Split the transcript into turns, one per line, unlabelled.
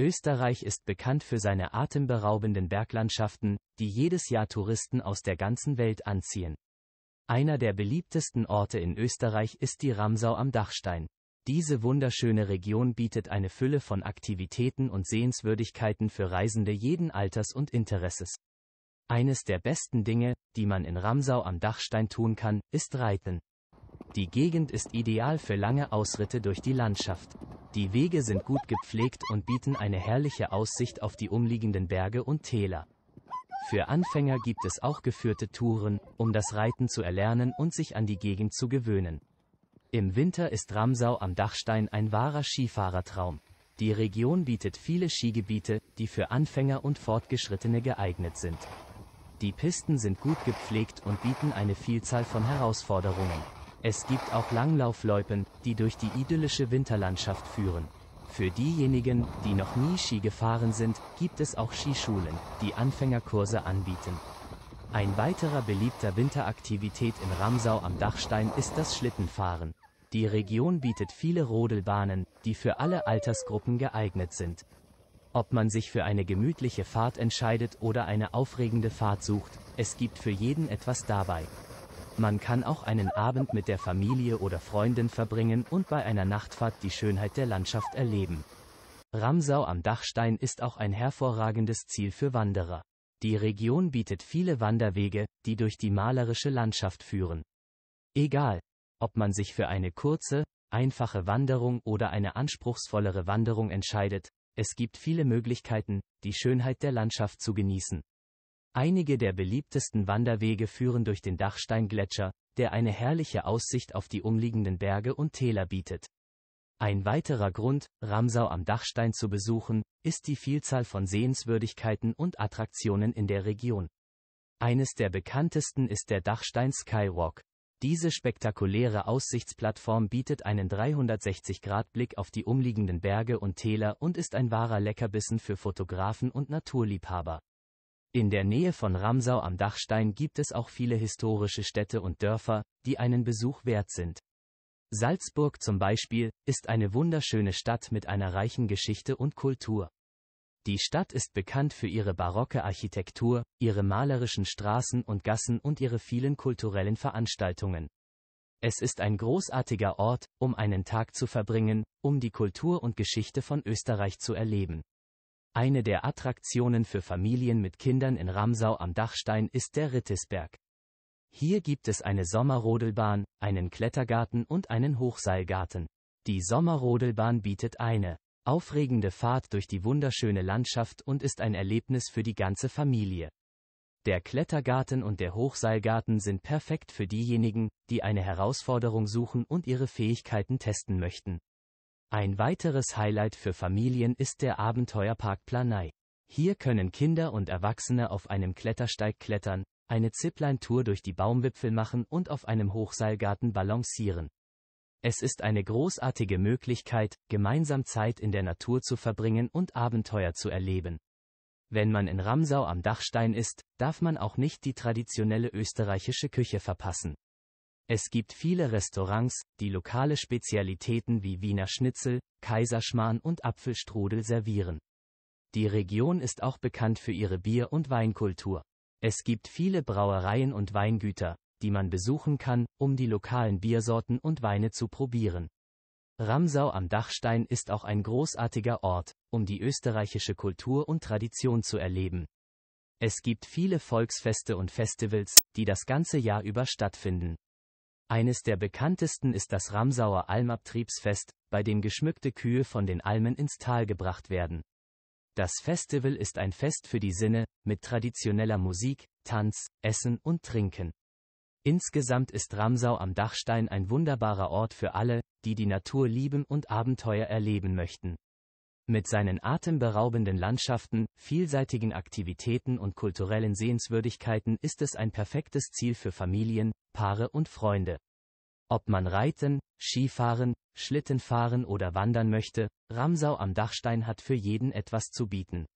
Österreich ist bekannt für seine atemberaubenden Berglandschaften, die jedes Jahr Touristen aus der ganzen Welt anziehen. Einer der beliebtesten Orte in Österreich ist die Ramsau am Dachstein. Diese wunderschöne Region bietet eine Fülle von Aktivitäten und Sehenswürdigkeiten für Reisende jeden Alters und Interesses. Eines der besten Dinge, die man in Ramsau am Dachstein tun kann, ist Reiten. Die Gegend ist ideal für lange Ausritte durch die Landschaft. Die Wege sind gut gepflegt und bieten eine herrliche Aussicht auf die umliegenden Berge und Täler. Für Anfänger gibt es auch geführte Touren, um das Reiten zu erlernen und sich an die Gegend zu gewöhnen. Im Winter ist Ramsau am Dachstein ein wahrer Skifahrertraum. Die Region bietet viele Skigebiete, die für Anfänger und Fortgeschrittene geeignet sind. Die Pisten sind gut gepflegt und bieten eine Vielzahl von Herausforderungen. Es gibt auch Langlaufloipen, die durch die idyllische Winterlandschaft führen. Für diejenigen, die noch nie Ski gefahren sind, gibt es auch Skischulen, die Anfängerkurse anbieten. Ein weiterer beliebter Winteraktivität in Ramsau am Dachstein ist das Schlittenfahren. Die Region bietet viele Rodelbahnen, die für alle Altersgruppen geeignet sind. Ob man sich für eine gemütliche Fahrt entscheidet oder eine aufregende Fahrt sucht, es gibt für jeden etwas dabei. Man kann auch einen Abend mit der Familie oder Freundin verbringen und bei einer Nachtfahrt die Schönheit der Landschaft erleben. Ramsau am Dachstein ist auch ein hervorragendes Ziel für Wanderer. Die Region bietet viele Wanderwege, die durch die malerische Landschaft führen. Egal, ob man sich für eine kurze, einfache Wanderung oder eine anspruchsvollere Wanderung entscheidet, es gibt viele Möglichkeiten, die Schönheit der Landschaft zu genießen. Einige der beliebtesten Wanderwege führen durch den Dachsteingletscher, der eine herrliche Aussicht auf die umliegenden Berge und Täler bietet. Ein weiterer Grund, Ramsau am Dachstein zu besuchen, ist die Vielzahl von Sehenswürdigkeiten und Attraktionen in der Region. Eines der bekanntesten ist der Dachstein Skywalk. Diese spektakuläre Aussichtsplattform bietet einen 360-Grad-Blick auf die umliegenden Berge und Täler und ist ein wahrer Leckerbissen für Fotografen und Naturliebhaber. In der Nähe von Ramsau am Dachstein gibt es auch viele historische Städte und Dörfer, die einen Besuch wert sind. Salzburg zum Beispiel, ist eine wunderschöne Stadt mit einer reichen Geschichte und Kultur. Die Stadt ist bekannt für ihre barocke Architektur, ihre malerischen Straßen und Gassen und ihre vielen kulturellen Veranstaltungen. Es ist ein großartiger Ort, um einen Tag zu verbringen, um die Kultur und Geschichte von Österreich zu erleben. Eine der Attraktionen für Familien mit Kindern in Ramsau am Dachstein ist der Rittisberg. Hier gibt es eine Sommerrodelbahn, einen Klettergarten und einen Hochseilgarten. Die Sommerrodelbahn bietet eine aufregende Fahrt durch die wunderschöne Landschaft und ist ein Erlebnis für die ganze Familie. Der Klettergarten und der Hochseilgarten sind perfekt für diejenigen, die eine Herausforderung suchen und ihre Fähigkeiten testen möchten. Ein weiteres Highlight für Familien ist der Abenteuerpark Planei. Hier können Kinder und Erwachsene auf einem Klettersteig klettern, eine Zipline-Tour durch die Baumwipfel machen und auf einem Hochseilgarten balancieren. Es ist eine großartige Möglichkeit, gemeinsam Zeit in der Natur zu verbringen und Abenteuer zu erleben. Wenn man in Ramsau am Dachstein ist, darf man auch nicht die traditionelle österreichische Küche verpassen. Es gibt viele Restaurants, die lokale Spezialitäten wie Wiener Schnitzel, Kaiserschmarrn und Apfelstrudel servieren. Die Region ist auch bekannt für ihre Bier- und Weinkultur. Es gibt viele Brauereien und Weingüter, die man besuchen kann, um die lokalen Biersorten und Weine zu probieren. Ramsau am Dachstein ist auch ein großartiger Ort, um die österreichische Kultur und Tradition zu erleben. Es gibt viele Volksfeste und Festivals, die das ganze Jahr über stattfinden. Eines der bekanntesten ist das Ramsauer Almabtriebsfest, bei dem geschmückte Kühe von den Almen ins Tal gebracht werden. Das Festival ist ein Fest für die Sinne, mit traditioneller Musik, Tanz, Essen und Trinken. Insgesamt ist Ramsau am Dachstein ein wunderbarer Ort für alle, die die Natur lieben und Abenteuer erleben möchten. Mit seinen atemberaubenden Landschaften, vielseitigen Aktivitäten und kulturellen Sehenswürdigkeiten ist es ein perfektes Ziel für Familien, Paare und Freunde. Ob man reiten, Skifahren, Schlitten fahren oder wandern möchte, Ramsau am Dachstein hat für jeden etwas zu bieten.